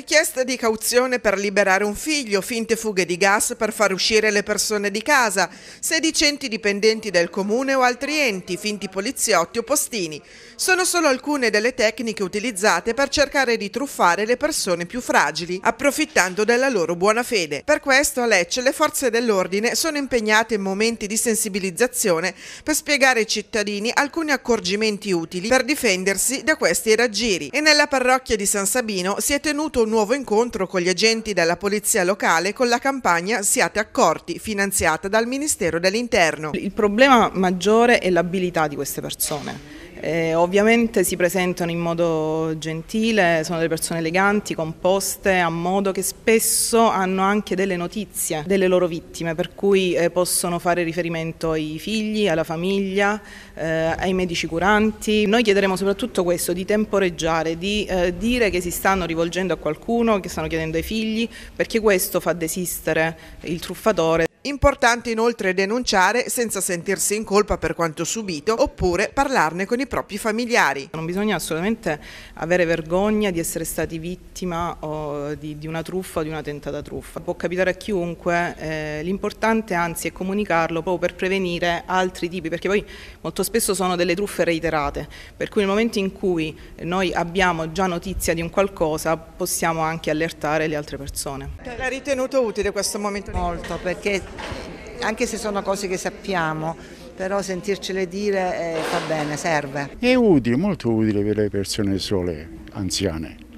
Richiesta di cauzione per liberare un figlio, finte fughe di gas per far uscire le persone di casa, sedicenti dipendenti del comune o altri enti, finti poliziotti o postini. Sono solo alcune delle tecniche utilizzate per cercare di truffare le persone più fragili, approfittando della loro buona fede. Per questo a Lecce le forze dell'ordine sono impegnate in momenti di sensibilizzazione per spiegare ai cittadini alcuni accorgimenti utili per difendersi da questi raggiri. E nella parrocchia di San Sabino si è tenuto un nuovo incontro con gli agenti della polizia locale con la campagna Siate accorti, finanziata dal Ministero dell'Interno. Il problema maggiore è l'abilità di queste persone eh, ovviamente si presentano in modo gentile, sono delle persone eleganti, composte, a modo che spesso hanno anche delle notizie delle loro vittime, per cui eh, possono fare riferimento ai figli, alla famiglia, eh, ai medici curanti. Noi chiederemo soprattutto questo, di temporeggiare, di eh, dire che si stanno rivolgendo a qualcuno, che stanno chiedendo ai figli, perché questo fa desistere il truffatore. Importante inoltre denunciare senza sentirsi in colpa per quanto subito oppure parlarne con i propri familiari. Non bisogna assolutamente avere vergogna di essere stati vittima di, di, una truffa o di una tentata truffa. Può capitare a chiunque, eh, l'importante anzi è comunicarlo proprio per prevenire altri tipi, perché poi molto spesso sono delle truffe reiterate, per cui nel momento in cui noi abbiamo già notizia di un qualcosa possiamo anche allertare le altre persone. L'ha ritenuto utile questo momento? Molto, perché anche se sono cose che sappiamo, però sentircele dire eh, fa bene, serve. È utile, molto utile per le persone sole, anziane.